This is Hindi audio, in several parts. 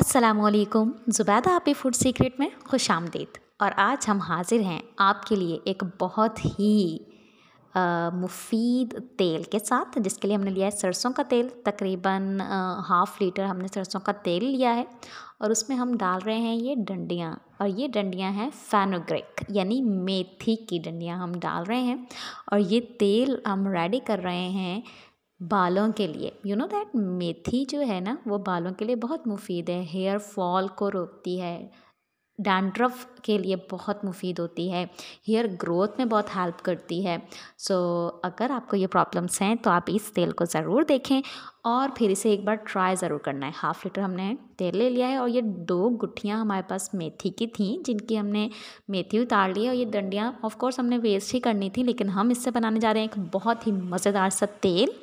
असलकुम ज़ुबैदा आपकी फूड सीक्रेट में खुश आमदीद और आज हम हाजिर हैं आपके लिए एक बहुत ही मुफीद तेल के साथ जिसके लिए हमने लिया है सरसों का तेल तकरीबन हाफ़ लीटर हमने सरसों का तेल लिया है और उसमें हम डाल रहे हैं ये डंडियाँ और ये डंडियाँ हैं फैनोग्रिक यानी मेथी की डंडियाँ हम डाल रहे हैं और ये तेल हम रेडी कर रहे हैं बालों के लिए यू नो दैट मेथी जो है ना वो बालों के लिए बहुत मुफीद है हेयर फॉल को रोकती है डैंड्रफ के लिए बहुत मुफीद होती है हेयर ग्रोथ में बहुत हेल्प करती है सो so, अगर आपको ये प्रॉब्लम्स हैं तो आप इस तेल को ज़रूर देखें और फिर इसे एक बार ट्राई ज़रूर करना है हाफ़ लीटर हमने तेल ले लिया है और ये दो गुठियाँ हमारे पास मेथी की थी जिनकी हमने मेथी उतार ली है और ये डंडियाँ ऑफकोर्स हमने वेस्ट ही करनी थी लेकिन हम इससे बनाने जा रहे हैं एक बहुत ही मज़ेदार सा तेल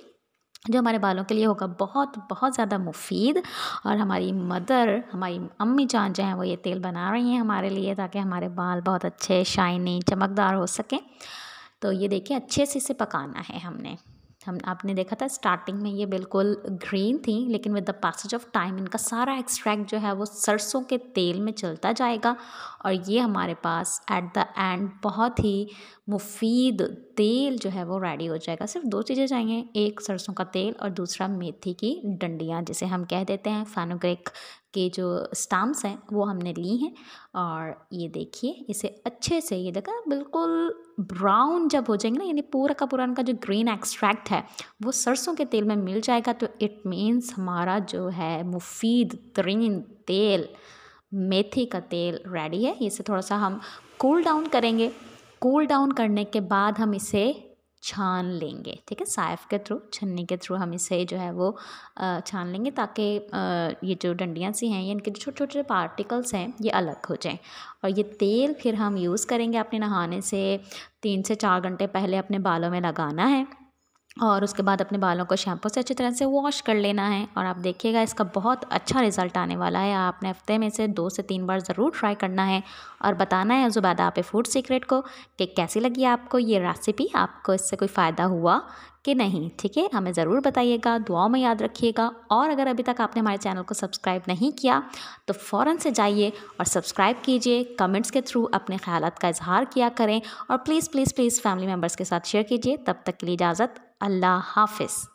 जो हमारे बालों के लिए होगा बहुत बहुत ज़्यादा मुफीद और हमारी मदर हमारी अम्मी जान जो हैं वो ये तेल बना रही हैं हमारे लिए ताकि हमारे बाल बहुत अच्छे शाइनी चमकदार हो सकें तो ये देखिए अच्छे से इसे पकाना है हमने हम आपने देखा था स्टार्टिंग में ये बिल्कुल ग्रीन थी लेकिन with the passage of time इनका सारा एक्सट्रैक्ट जो है वो सरसों के तेल में चलता जाएगा और ये हमारे पास एट द एंड बहुत ही मुफीद तेल जो है वो रेडी हो जाएगा सिर्फ दो चीज़ें चाहिए एक सरसों का तेल और दूसरा मेथी की डंडियाँ जिसे हम कह देते हैं फैनोग्रिक के जो स्टाम्प्स हैं वो हमने ली हैं और ये देखिए इसे अच्छे से ये देखा बिल्कुल ब्राउन जब हो जाएंगे ना यानी पूरा का पूरा उनका जो ग्रीन एक्सट्रैक्ट है वो सरसों के तेल में मिल जाएगा तो इट मीन्स हमारा जो है मुफीद तरीन तेल मेथी का तेल रेडी है इसे थोड़ा सा हम कूल डाउन करेंगे कूल डाउन करने के बाद हम इसे छान लेंगे ठीक है साइफ के थ्रू छन्नी के थ्रू हम इसे जो है वो छान लेंगे ताकि ये जो डंडियाँ सी हैं ये इनके जो छोटे छोटे पार्टिकल्स हैं ये अलग हो जाएं और ये तेल फिर हम यूज़ करेंगे अपने नहाने से तीन से चार घंटे पहले अपने बालों में लगाना है और उसके बाद अपने बालों को शैम्पू से अच्छी तरह से वॉश कर लेना है और आप देखिएगा इसका बहुत अच्छा रिजल्ट आने वाला है आपने हफ्ते में से दो से तीन बार ज़रूर ट्राई करना है और बताना है जुबैद आप फूड सीक्रेट को कि कैसी लगी आपको ये रेसिपी आपको इससे कोई फ़ायदा हुआ कि नहीं ठीक है हमें ज़रूर बताइएगा दुआओं में याद रखिएगा और अगर अभी तक आपने हमारे चैनल को सब्सक्राइब नहीं किया तो फ़ौर से जाइए और सब्सक्राइब कीजिए कमेंट्स के थ्रू अपने ख्याल का इजहार किया करें और please please please family members के साथ शेयर कीजिए तब तक के लिए इजाज़त अल्लाह हाफिज़